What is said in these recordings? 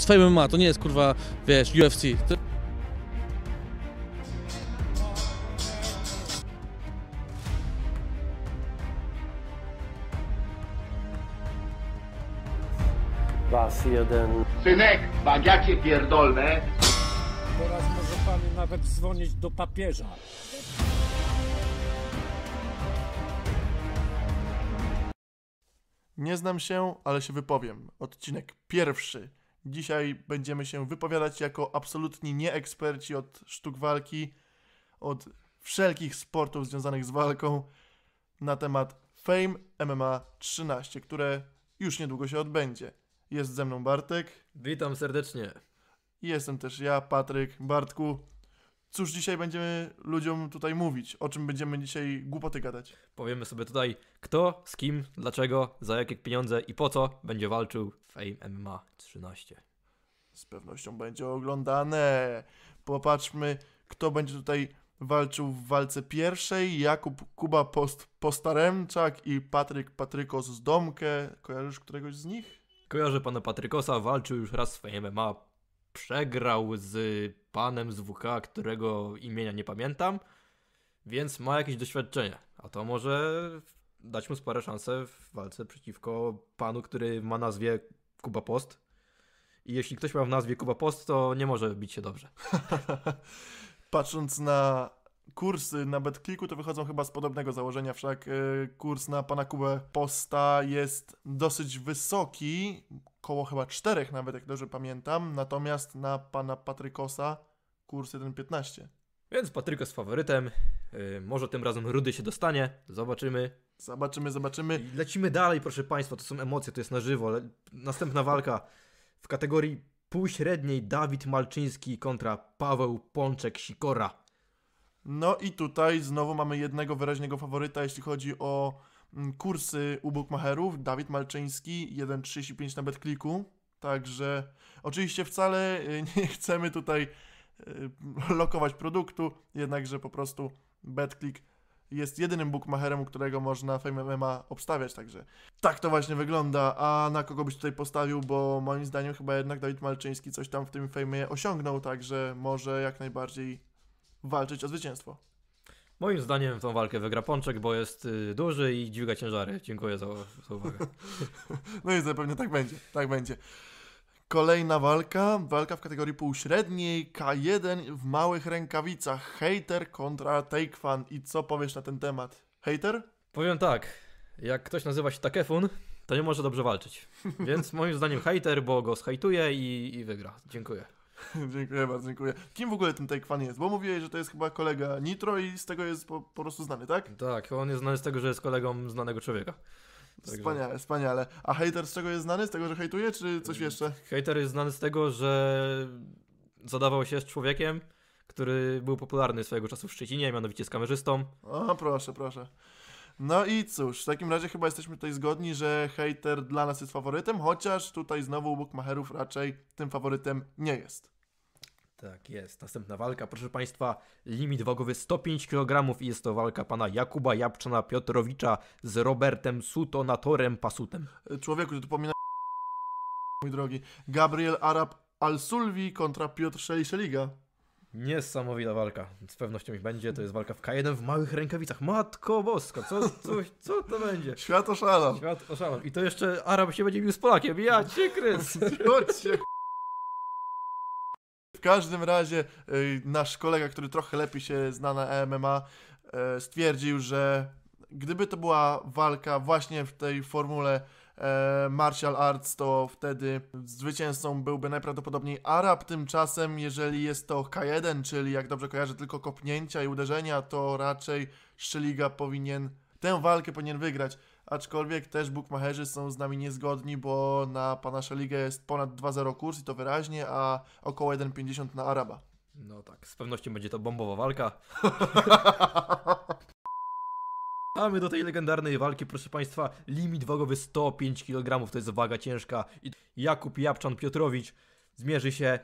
z Fame MMA, to nie jest kurwa, wiesz, UFC. To... Was, jeden. Synek, bagiacie pierdolne. Teraz może pan nawet dzwonić do papieża. Nie znam się, ale się wypowiem. Odcinek pierwszy. Dzisiaj będziemy się wypowiadać jako absolutni nieeksperci od sztuk walki, od wszelkich sportów związanych z walką na temat Fame MMA 13, które już niedługo się odbędzie. Jest ze mną Bartek. Witam serdecznie. Jestem też ja, Patryk. Bartku, cóż dzisiaj będziemy ludziom tutaj mówić, o czym będziemy dzisiaj głupoty gadać. Powiemy sobie tutaj, kto, z kim, dlaczego, za jakie pieniądze i po co będzie walczył Fame MMA 13. Z pewnością będzie oglądane. Popatrzmy, kto będzie tutaj walczył w walce pierwszej. Jakub Kuba Post Postaremczak i Patryk Patrykos z Domkę. Kojarzysz któregoś z nich? Kojarzę pana Patrykosa, walczył już raz w MMA, przegrał z panem z WK, którego imienia nie pamiętam, więc ma jakieś doświadczenie, a to może dać mu spore szanse w walce przeciwko panu, który ma nazwie Kuba Post. I jeśli ktoś ma w nazwie Kuba Post, to nie może bić się dobrze. Patrząc na kursy na BetClicku, to wychodzą chyba z podobnego założenia, wszak e, kurs na pana Kubę Posta jest dosyć wysoki koło chyba czterech nawet, jak dobrze pamiętam, natomiast na pana Patrykosa kurs 1,15. Więc Patrykos faworytem, yy, może tym razem Rudy się dostanie, zobaczymy. Zobaczymy, zobaczymy. I lecimy dalej, proszę Państwa, to są emocje, to jest na żywo. Następna walka w kategorii półśredniej Dawid Malczyński kontra Paweł Pączek-Sikora. No i tutaj znowu mamy jednego wyraźnego faworyta, jeśli chodzi o Mm, kursy u bookmacherów, Dawid Malczyński, 1,35 na betkliku, także oczywiście wcale y, nie chcemy tutaj y, lokować produktu, jednakże po prostu betklik jest jedynym bookmacherem, u którego można Fame MMA obstawiać, także tak to właśnie wygląda, a na kogo byś tutaj postawił, bo moim zdaniem chyba jednak Dawid Malczyński coś tam w tym Fame osiągnął, także może jak najbardziej walczyć o zwycięstwo. Moim zdaniem tą walkę wygra Pączek, bo jest y, duży i dźwiga ciężary. Dziękuję za, za uwagę. no i zapewne tak będzie, tak będzie. Kolejna walka, walka w kategorii półśredniej, K1 w małych rękawicach, hater kontra take fan. I co powiesz na ten temat? Hater? Powiem tak, jak ktoś nazywa się Takefun, to nie może dobrze walczyć. Więc moim zdaniem hater, bo go zhejtuje i, i wygra. Dziękuję. dziękuję bardzo, dziękuję. Kim w ogóle ten Taekwon jest? Bo mówiłeś, że to jest chyba kolega Nitro i z tego jest po, po prostu znany, tak? Tak, on jest znany z tego, że jest kolegą znanego człowieka. Także... Wspaniale, wspaniale. A hater z czego jest znany? Z tego, że hejtuje, czy coś mm, jeszcze? Hater jest znany z tego, że zadawał się z człowiekiem, który był popularny swojego czasu w Szczecinie, mianowicie z kamerzystą. O, proszę, proszę. No i cóż, w takim razie chyba jesteśmy tutaj zgodni, że hater dla nas jest faworytem, chociaż tutaj znowu Maherów raczej tym faworytem nie jest. Tak jest. Następna walka, proszę Państwa, limit wagowy 105 kg i jest to walka pana Jakuba Jabczana Piotrowicza z Robertem Sutonatorem Pasutem. E, człowieku, to pomina, mój drogi, Gabriel Arab Al-Sulwi kontra Piotr Szeliga. Niesamowita walka. Z pewnością ich będzie. To jest walka w K1 w małych rękawicach. Matko boska, co, co, co to będzie? Świat oszalał. Świat oszalał. I to jeszcze Arab się będzie bił z Polakiem. Ja cię, Krys. W każdym razie y, nasz kolega, który trochę lepiej się zna na e MMA, y, stwierdził, że gdyby to była walka właśnie w tej formule E, martial arts, to wtedy zwycięzcą byłby najprawdopodobniej Arab. Tymczasem, jeżeli jest to K1, czyli jak dobrze kojarzę, tylko kopnięcia i uderzenia, to raczej Szczeliga powinien tę walkę powinien wygrać. Aczkolwiek też bukmacherzy są z nami niezgodni, bo na pana Szeligę jest ponad 2-0 kurs i to wyraźnie, a około 1,50 na Araba. No tak, z pewnością będzie to bombowa walka. my do tej legendarnej walki, proszę Państwa, limit wagowy 105 kg, to jest waga ciężka. I Jakub Japczan-Piotrowicz zmierzy się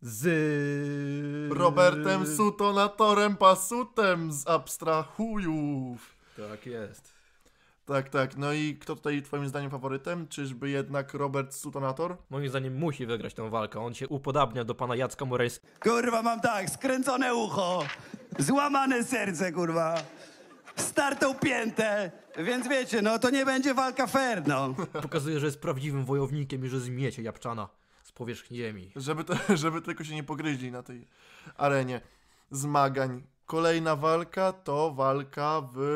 z... Robertem Sutonatorem Pasutem z Abstrahujów. Tak jest. Tak, tak. No i kto tutaj twoim zdaniem faworytem? Czyżby jednak Robert Sutonator? Moim zdaniem musi wygrać tę walkę. On się upodabnia do pana Jacka Morejskiego. Kurwa, mam tak, skręcone ucho, złamane serce, kurwa startą piętę, więc wiecie, no to nie będzie walka fair, no. Pokazuje, że jest prawdziwym wojownikiem i że zmiecie Japczana z powierzchni ziemi. Żeby, to, żeby tylko się nie pogryźli na tej arenie zmagań Kolejna walka to walka w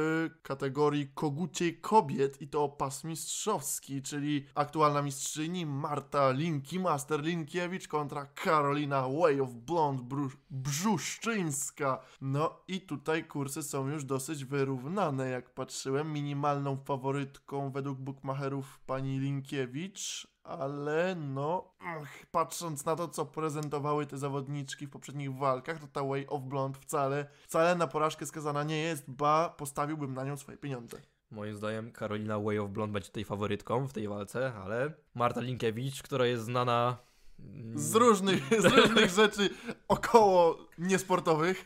kategorii kogucie kobiet i to pas mistrzowski, czyli aktualna mistrzyni Marta Linki, Master Linkiewicz kontra Karolina Way of Blonde Brz Brzuszczyńska. No i tutaj kursy są już dosyć wyrównane, jak patrzyłem. Minimalną faworytką według bookmacherów pani Linkiewicz, ale no, ach, patrząc na to, co prezentowały te zawodniczki w poprzednich walkach, to ta Way of Blonde wcale, wcale na porażkę skazana nie jest, ba, postawiłbym na nią swoje pieniądze. Moim zdaniem Karolina Way of Blonde będzie tej faworytką w tej walce, ale Marta Linkiewicz, która jest znana... Mm, z różnych, z różnych rzeczy około niesportowych.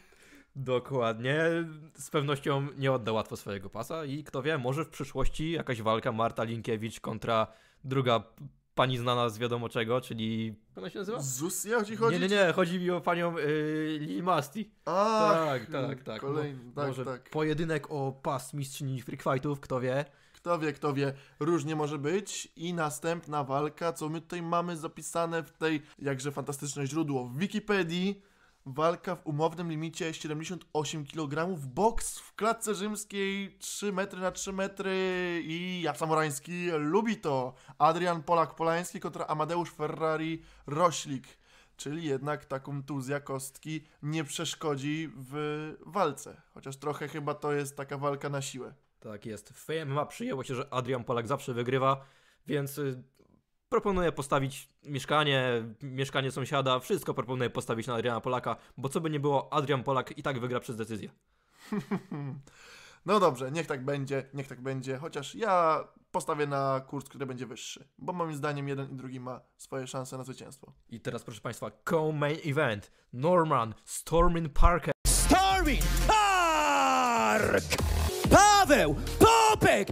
Dokładnie. Z pewnością nie odda łatwo swojego pasa i kto wie, może w przyszłości jakaś walka Marta Linkiewicz kontra druga pani znana z wiadomo czego, czyli. Jak ona się nazywa? ZUS, chodzi, Nie, nie, nie, chodzi mi o panią yy, Lili Masti. Ach, tak, tak, tak. No. Kolejny, tak, może tak. Pojedynek o pas mistrzyni freakfightów, kto wie. Kto wie, kto wie, różnie może być. I następna walka, co my tutaj mamy zapisane w tej jakże fantastycznej źródło w Wikipedii Walka w umownym limicie 78 kg, boks w klatce rzymskiej 3 metry na 3 metry i jak Samorański lubi to. Adrian Polak-Polański kontra Amadeusz Ferrari Roślik. Czyli jednak ta kontuzja kostki nie przeszkodzi w walce. Chociaż trochę chyba to jest taka walka na siłę. Tak jest. W ma przyjęło się, że Adrian Polak zawsze wygrywa, więc y, Proponuję postawić mieszkanie, mieszkanie sąsiada, wszystko proponuję postawić na Adriana Polaka, bo co by nie było, Adrian Polak i tak wygra przez decyzję. No dobrze, niech tak będzie, niech tak będzie, chociaż ja postawię na kurs, który będzie wyższy, bo moim zdaniem jeden i drugi ma swoje szanse na zwycięstwo. I teraz proszę Państwa, co-main event, Norman Stormin Parker. Stormin Park! Paweł Popek!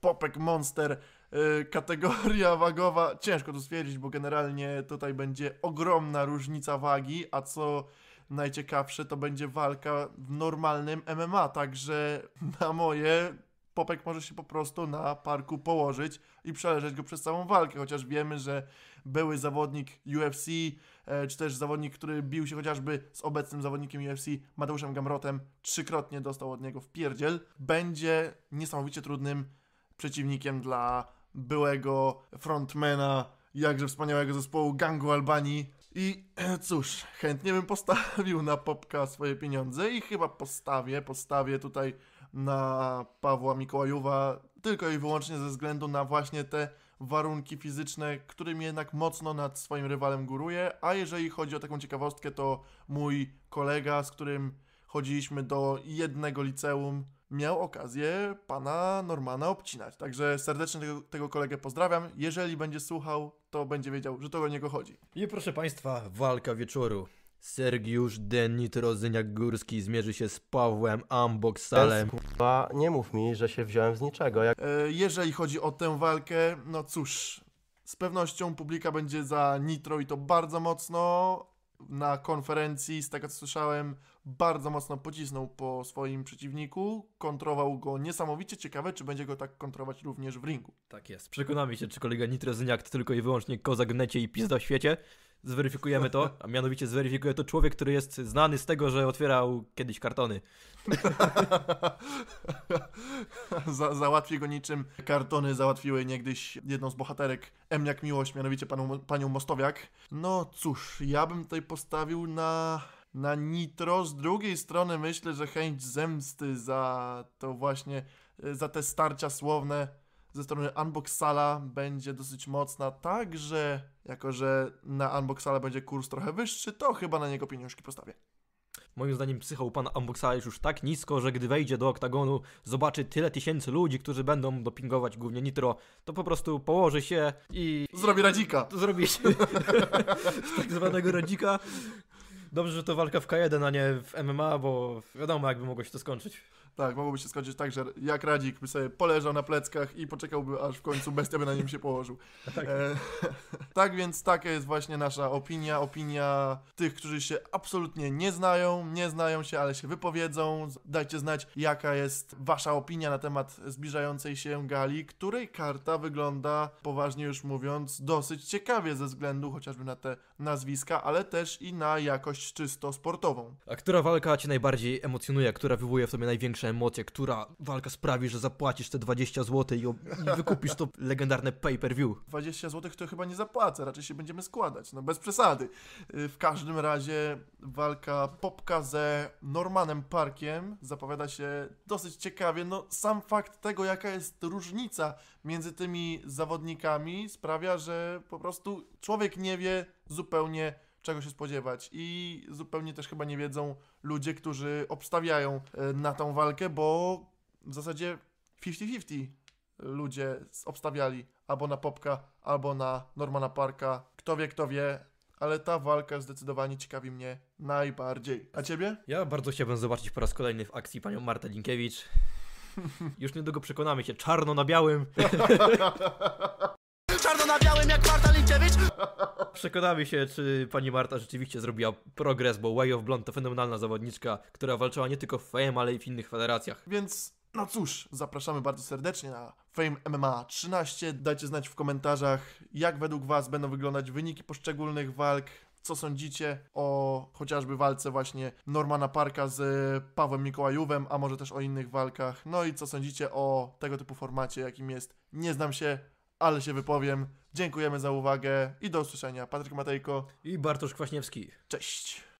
Popek Monster Y, kategoria wagowa, ciężko to stwierdzić, bo generalnie tutaj będzie ogromna różnica wagi, a co najciekawsze, to będzie walka w normalnym MMA, także na moje Popek może się po prostu na parku położyć i przeleżeć go przez całą walkę, chociaż wiemy, że były zawodnik UFC, e, czy też zawodnik, który bił się chociażby z obecnym zawodnikiem UFC, Mateuszem Gamrotem, trzykrotnie dostał od niego w pierdziel, będzie niesamowicie trudnym przeciwnikiem dla byłego frontmana jakże wspaniałego zespołu Gangu Albanii. I cóż, chętnie bym postawił na Popka swoje pieniądze i chyba postawię, postawię tutaj na Pawła Mikołajowa tylko i wyłącznie ze względu na właśnie te warunki fizyczne, którym jednak mocno nad swoim rywalem góruje, a jeżeli chodzi o taką ciekawostkę, to mój kolega, z którym chodziliśmy do jednego liceum, miał okazję pana Normana obcinać. Także serdecznie tego, tego kolegę pozdrawiam. Jeżeli będzie słuchał, to będzie wiedział, że to o niego chodzi. I proszę państwa, walka wieczoru. Sergiusz Denitrozyniak-Górski zmierzy się z Pawłem Amboksalem. Kurwa, nie mów mi, że się wziąłem z niczego. Jak... E, jeżeli chodzi o tę walkę, no cóż, z pewnością publika będzie za Nitro i to bardzo mocno. Na konferencji, z tego co słyszałem, bardzo mocno pocisnął po swoim przeciwniku, kontrował go niesamowicie. Ciekawe, czy będzie go tak kontrować również w ringu. Tak jest. Przekonamy się, czy kolega Nitrozyniak to tylko i wyłącznie koza gnecie i pizda w świecie. Zweryfikujemy to, a mianowicie zweryfikuje to człowiek, który jest znany z tego, że otwierał kiedyś kartony. Za, załatwi go niczym kartony załatwiły niegdyś jedną z bohaterek M jak miłość, mianowicie panu, panią Mostowiak. No cóż, ja bym tutaj postawił na na Nitro. Z drugiej strony myślę, że chęć zemsty za to właśnie, e, za te starcia słowne ze strony Unboxala będzie dosyć mocna, także jako, że na Unboxala będzie kurs trochę wyższy, to chyba na niego pieniążki postawię. Moim zdaniem psychał pana Unboxala jest już tak nisko, że gdy wejdzie do oktagonu, zobaczy tyle tysięcy ludzi, którzy będą dopingować głównie Nitro, to po prostu położy się i... Zrobi radzika. Zrobi się tak zwanego radzika, Dobrze, że to walka w K1, a nie w MMA, bo wiadomo, jakby mogło się to skończyć. Tak, mogłoby się skończyć tak, że jak Radzik by sobie poleżał na pleckach i poczekałby, aż w końcu bestia by na nim się położył. Tak. E, tak więc taka jest właśnie nasza opinia, opinia tych, którzy się absolutnie nie znają, nie znają się, ale się wypowiedzą. Dajcie znać, jaka jest wasza opinia na temat zbliżającej się gali, której karta wygląda, poważnie już mówiąc, dosyć ciekawie ze względu chociażby na te nazwiska, ale też i na jakość czysto sportową. A która walka cię najbardziej emocjonuje, która wywołuje w tobie największe największa emocja, która walka sprawi, że zapłacisz te 20 zł i, i wykupisz to legendarne pay-per-view. 20 zł to chyba nie zapłacę, raczej się będziemy składać, no bez przesady. Y, w każdym razie walka Popka ze Normanem Parkiem zapowiada się dosyć ciekawie. No sam fakt tego, jaka jest różnica między tymi zawodnikami sprawia, że po prostu człowiek nie wie zupełnie czego się spodziewać. I zupełnie też chyba nie wiedzą ludzie, którzy obstawiają e, na tą walkę, bo w zasadzie 50-50 ludzie obstawiali albo na Popka, albo na Normana Parka. Kto wie, kto wie, ale ta walka zdecydowanie ciekawi mnie najbardziej. A ciebie? Ja bardzo chciałbym zobaczyć po raz kolejny w akcji panią Martę Linkiewicz. Już niedługo przekonamy się, czarno na białym. czarno na białym jak Marta Linkiewicz przekonamy się, czy pani Marta rzeczywiście zrobiła progres, bo Way of Blonde to fenomenalna zawodniczka, która walczyła nie tylko w Fame, ale i w innych federacjach. Więc no cóż, zapraszamy bardzo serdecznie na Fame MMA 13. Dajcie znać w komentarzach, jak według Was będą wyglądać wyniki poszczególnych walk. Co sądzicie o chociażby walce właśnie Normana Parka z Pawłem Mikołajówem, a może też o innych walkach? No i co sądzicie o tego typu formacie, jakim jest Nie znam się ale się wypowiem. Dziękujemy za uwagę i do usłyszenia. Patryk Matejko i Bartosz Kwaśniewski. Cześć.